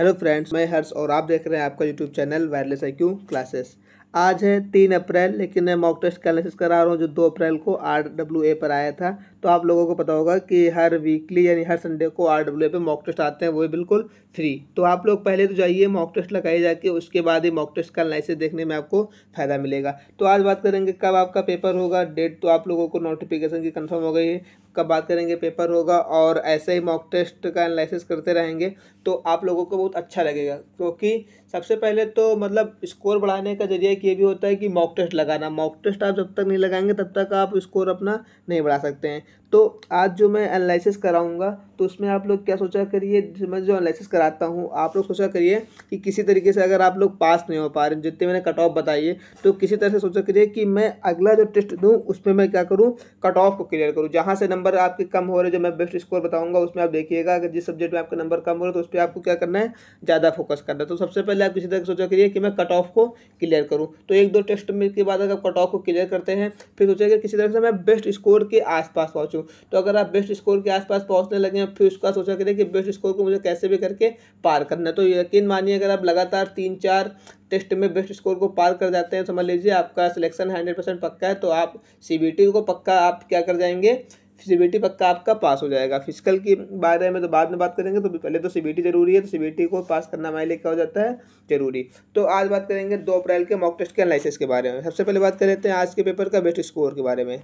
hello friends मैं हर्ष और आप देख रहे हैं आपका YouTube channel wireless I classes आज है तीन अप्रैल लेकिन मैं मॉक टेस्ट का एनालिसिस करा रहा हूँ जो दो अप्रैल को आर डब्ल्यू ए पर आया था तो आप लोगों को पता होगा कि हर वीकली यानी हर संडे को आर डब्ल्यू ए पर मॉक टेस्ट आते हैं वो बिल्कुल फ्री तो आप लोग पहले तो जाइए मॉक टेस्ट लगाइए जाके उसके बाद ही मॉक टेस्ट का एनालिसिस देखने में आपको फ़ायदा मिलेगा तो आज बात करेंगे कब आपका पेपर होगा डेट तो आप लोगों को नोटिफिकेशन की कन्फर्म हो गई है कब बात करेंगे पेपर होगा और ऐसे ही मॉक टेस्ट का एनालिसिस करते रहेंगे तो आप लोगों को बहुत अच्छा लगेगा क्योंकि सबसे पहले तो मतलब स्कोर बढ़ाने का जरिए एक ये भी होता है कि मॉक टेस्ट लगाना मॉक टेस्ट आप जब तक नहीं लगाएंगे तब तक आप स्कोर अपना नहीं बढ़ा सकते हैं तो आज जो मैं एनालिसिस कराऊंगा तो उसमें आप लोग क्या सोचा करिए मैं जो एनालिसिस कराता हूँ आप लोग सोचा करिए कि किसी तरीके से अगर आप लोग पास नहीं हो पा रहे जितने मैंने कट ऑफ बताइए तो किसी तरह से सोचा करिए कि मैं अगला जो टेस्ट दूँ उसमें मैं क्या करूँ कट ऑफ को क्लियर करूँ जहाँ से नंबर आपके कम हो रहे जो मैं बेस्ट स्कोर बताऊँगा उसमें आप देखिएगा अगर जिस सब्जेक्ट में आपका नंबर कम हो रहा है तो उस पर आपको क्या करना है ज़्यादा फोकस करना है तो सबसे पहले आप किसी तरह से सोचा करिए कि मैं कट ऑफ को क्लियर करूँ तो एक दो टेस्ट में के बाद अगर कट ऑफ को क्लियर करते हैं फिर सोचेंगे किसी तरह से मैं बेस्ट स्कोर के आसपास पहुंचूं तो अगर आप बेस्ट स्कोर के आसपास पहुंचने लगे हैं फिर उसका सोचा करें कि बेस्ट स्कोर को मुझे कैसे भी करके पार करना है तो यकीन मानिए अगर आप लगातार तीन चार टेस्ट में बेस्ट स्कोर को पार कर जाते हैं समझ लीजिए आपका सिलेक्शन हंड्रेड पक्का है तो आप सी को पक्का आप क्या कर जाएंगे सी पक्का आपका पास हो जाएगा फिजिकल के बारे में तो बाद में बात करेंगे तो पहले तो सी जरूरी है तो सी को पास करना हमारे लिए क्या हो जाता है जरूरी तो आज बात करेंगे दो अप्रैल के मॉक टेस्ट के एनालिसिस के बारे में सबसे पहले बात कर लेते हैं आज के पेपर का बेस्ट स्कोर के बारे में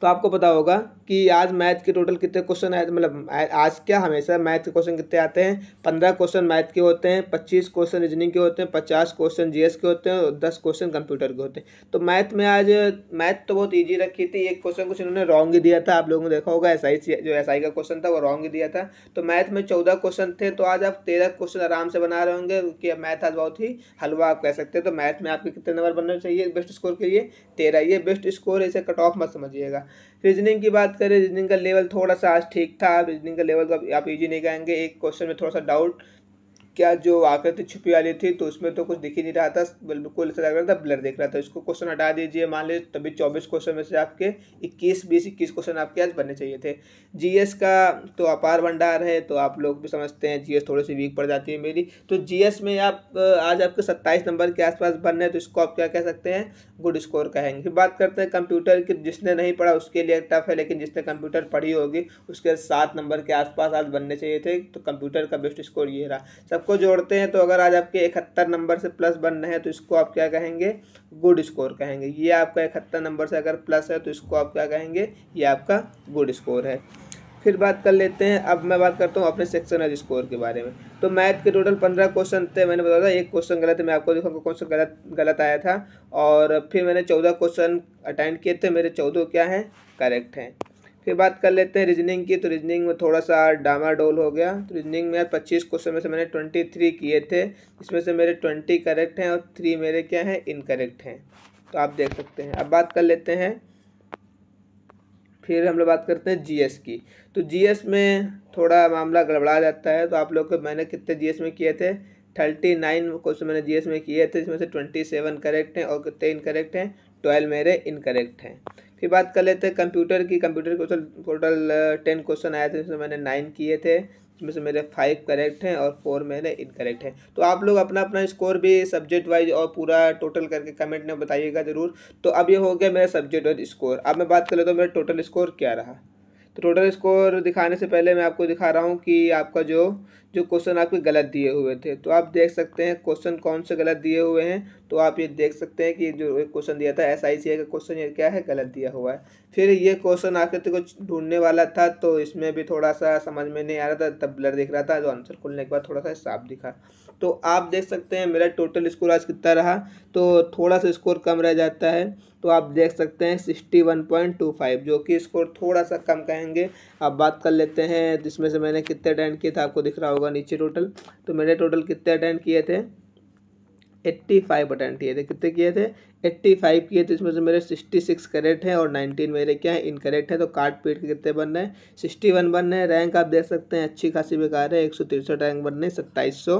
तो आपको पता होगा कि आज मैथ के टोटल कितने क्वेश्चन आए मतलब आज क्या हमेशा मैथ के क्वेश्चन कितने आते हैं पंद्रह क्वेश्चन मैथ के होते हैं पच्चीस क्वेश्चन रीजनिंग के होते हैं पचास क्वेश्चन जीएस के होते हैं और दस क्वेश्चन कंप्यूटर के होते हैं तो मैथ में आज मैथ तो बहुत ईजी रखी थी एक क्वेश्चन कुछ इन्होंने रॉन्ग ही दिया था आप लोगों ने देखा होगा एस जो एस का क्वेश्चन था वो रॉन्ग ही दिया था तो मैथ में चौदह क्वेश्चन थे तो आज आप तेरह क्वेश्चन आराम से बना रहे होंगे कि मैथ आज बहुत ही हलवा आप कह सकते हैं तो मैथ में आपके कितने नंबर बनने चाहिए बेस्ट स्कोर के लिए तेरह ये बेस्ट स्कोर इसे कट ऑफ मत समझिएगा रीजनिंग की बात करें रीजनिंग का लेवल थोड़ा सा आज ठीक था रीजनिंग का लेवल तो आप इजी नहीं कहेंगे एक क्वेश्चन में थोड़ा सा डाउट क्या जो आकृति छुपी वाली थी तो उसमें तो कुछ दिख ही नहीं रहा था बिल्कुल ऐसा लग रहा था ब्लर दिख रहा था इसको क्वेश्चन हटा दीजिए मान लीजिए तभी चौबीस क्वेश्चन में से आपके इक्कीस बीस इक्कीस क्वेश्चन आपके आज बनने चाहिए थे जीएस का तो अपार भंडार है तो आप लोग भी समझते हैं जीएस थोड़ी सी वीक पड़ जाती है मेरी तो जी में आप आज आपके सत्ताईस नंबर के आसपास बन रहे हैं तो इसको आप क्या कह सकते हैं गुड स्कोर कहेंगे फिर बात करते हैं कंप्यूटर की जिसने नहीं पढ़ा उसके लिए टफ है लेकिन जिसने कंप्यूटर पढ़ी होगी उसके सात नंबर के आसपास आज बनने चाहिए थे तो कंप्यूटर का बेस्ट स्कोर ये रहा सब सबको जोड़ते हैं तो अगर आज आपके इकहत्तर नंबर से प्लस बन रहे हैं तो इसको आप क्या कहेंगे गुड स्कोर कहेंगे ये आपका इकहत्तर नंबर से अगर प्लस है तो इसको आप क्या कहेंगे ये आपका गुड स्कोर है फिर बात कर लेते हैं अब मैं बात करता हूँ अपने सेक्शनल स्कोर के बारे में तो मैथ के टोटल पंद्रह क्वेश्चन थे मैंने बताया था एक क्वेश्चन गलत है मैं आपको दिखाऊंगा क्वेश्चन गलत गलत आया था और फिर मैंने चौदह क्वेश्चन अटेंड किए थे मेरे चौदह क्या हैं करेक्ट हैं फिर बात कर लेते हैं रीजनिंग की तो रीजनिंग में थोड़ा सा डामाडोल हो गया तो रीजनिंग में यार पच्चीस क्वेश्चन में से मैंने ट्वेंटी थ्री किए थे इसमें से मेरे ट्वेंटी करेक्ट हैं और थ्री मेरे क्या हैं इनकरेक्ट हैं तो आप देख सकते हैं अब बात कर लेते हैं फिर हम लोग बात करते हैं जीएस की तो जीएस में थोड़ा मामला गड़बड़ा जाता है तो आप लोग को मैंने कितने जीएस में किए थे थर्टी नाइन क्वेश्चन मैंने जीएस में किए थे इसमें से ट्वेंटी सेवन करेक्ट हैं और कितने इनकरेक्ट हैं ट्वेल्व मेरे इनकरेक्ट हैं फिर बात कर लेते हैं कंप्यूटर की computer question total ten question आए थे जिसमें मैंने नाइन किए थे जिसमें से मेरे फाइव करेक्ट हैं और फोर मेरे इनकरेक्ट हैं तो आप लोग अपना अपना स्कोर भी सब्जेक्ट वाइज और पूरा टोटल करके कमेंट में बताइएगा ज़रूर तो अब ये हो गया मेरा सब्जेक्ट वाइज स्कोर अब मैं बात कर लेता तो हूँ मेरा टोटल स्कोर क्या रहा तो टोटल स्कोर दिखाने से पहले मैं आपको दिखा रहा हूँ कि आपका जो जो क्वेश्चन आपके गलत दिए हुए थे तो आप देख सकते हैं क्वेश्चन कौन से गलत दिए हुए हैं तो आप ये देख सकते हैं कि जो क्वेश्चन दिया था एस आई सी का क्वेश्चन ये क्या है गलत दिया हुआ है फिर ये क्वेश्चन आखिर कुछ ढूंढने वाला था तो इसमें भी थोड़ा सा समझ में नहीं आ रहा था तब ब्लर दिख रहा था जो आंसर खुलने के बाद थोड़ा सा साफ दिखा तो आप देख सकते हैं मेरा टोटल स्कोर आज कितना रहा तो थोड़ा सा स्कोर कम रह जाता है तो आप देख सकते हैं sixty one point two five जो कि स्कोर थोड़ा सा कम कहेंगे अब बात कर लेते हैं जिसमें से मैंने कितने अटेंड किए थे आपको दिख रहा होगा नीचे टोटल तो मैंने टोटल कितने अटेंड किए थे एट्टी फाइव अटेम्प्ट किए थे कितने किए थे एट्टी फाइव किए थे इसमें से मेरे सिक्सटी सिक्स करेक्ट हैं और नाइनटीन मेरे क्या है इनकरेक्ट है तो काट पीट के कितने बन रहे हैं सिक्सटी वन बन रहे हैं रैंक आप देख सकते हैं अच्छी खासी बेकार है एक सौ तिरसठ रैंक बन रहे हैं सत्ताईस सौ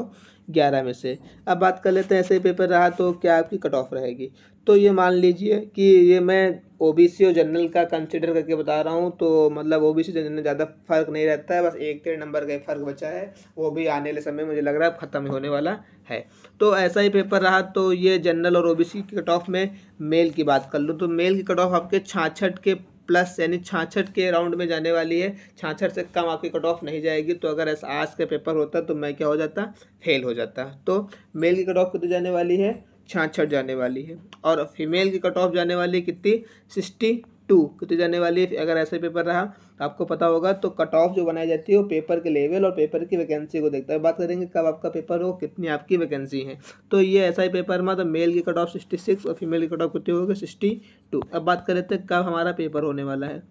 ग्यारह में से अब बात कर लेते हैं ऐसे पेपर रहा तो क्या आपकी कट ऑफ रहेगी तो ये मान लीजिए कि ये मैं ओबीसी और जनरल का कंसिडर करके बता रहा हूँ तो मतलब ओबीसी जनरल में ज़्यादा फर्क नहीं रहता है बस एक डेढ़ नंबर का फर्क बचा है वो भी आने वाले समय मुझे लग रहा है ख़त्म होने वाला है तो ऐसा ही पेपर रहा तो ये जनरल और ओबीसी के कट ऑफ में मेल की बात कर लूँ तो मेल की कट ऑफ आपके छाछठ के प्लस यानी छाछठ के राउंड में जाने वाली है छाछठ से कम आपकी कट ऑफ नहीं जाएगी तो अगर ऐसा आज का पेपर होता तो मैं क्या हो जाता फेल हो जाता तो मेल की कट ऑफ कितनी जाने वाली है छाछठ जाने वाली है और फीमेल की कट ऑफ जाने वाली है कितनी सिक्सटी टू कितनी जाने वाली है अगर ऐसा पेपर रहा तो आपको पता होगा तो कट ऑफ जो बनाई जाती है वो पेपर के लेवल और पेपर की वैकेंसी को देखता है बात करेंगे कब आपका पेपर हो कितनी आपकी वैकेंसी है तो ये ऐसा ही पेपर में तो मेल की कट ऑफ सिक्सटी सिक्स और फीमेल की कट ऑफ कितनी होगी सिक्सटी टू अब बात करें तो कब हमारा पेपर होने वाला है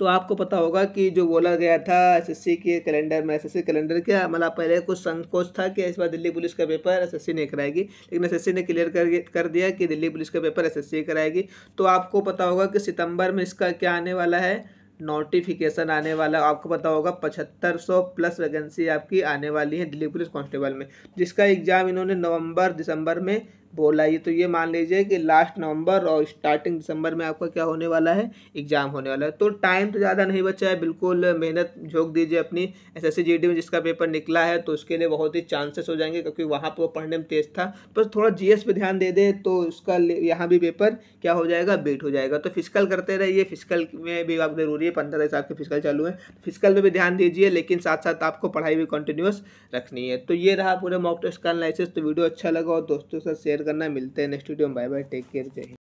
तो आपको पता होगा कि जो बोला गया था एसएससी के कैलेंडर में एसएससी कैलेंडर क्या मतलब पहले कुछ संकोच था कि इस बार दिल्ली पुलिस का पेपर एसएससी नहीं कराएगी लेकिन एसएससी ने क्लियर कर कर दिया कि दिल्ली पुलिस का पेपर एसएससी कराएगी तो आपको पता होगा कि सितंबर में इसका क्या आने वाला है नोटिफिकेशन आने वाला आपको पता होगा पचहत्तर सौ प्लस वैकेंसी आपकी आने वाली है दिल्ली पुलिस कॉन्स्टेबल में जिसका एग्ज़ाम इन्होंने नवंबर दिसंबर में बोला ये तो ये मान लीजिए कि लास्ट नवंबर और स्टार्टिंग दिसंबर में आपका क्या होने वाला है एग्जाम होने वाला है तो टाइम तो ज़्यादा नहीं बचा है बिल्कुल मेहनत झोंक दीजिए अपनी एस एस में जिसका पेपर निकला है तो उसके लिए बहुत ही चांसेस हो जाएंगे क्योंकि वहाँ पर पढ़ने में तेज था बस थोड़ा जी पे ध्यान दे दे तो उसका यहाँ भी पेपर क्या हो जाएगा बीट हो जाएगा तो फिजिकल करते रहिए फिजिकल में भी आप ज़रूरी है पंद्रह तारीख आपके फिजिकल चालू है फिजिकल में भी ध्यान दीजिए लेकिन साथ साथ आपको पढ़ाई भी कंटिन्यूस रखनी है तो ये रहा पूरे मॉक टेस्ट का एनालिसिस तो वीडियो अच्छा लगा और दोस्तों के साथ शेयर करना मिलते हैं नेक्स्ट वीडियो में बाय बाय टेक केयर जय हिंद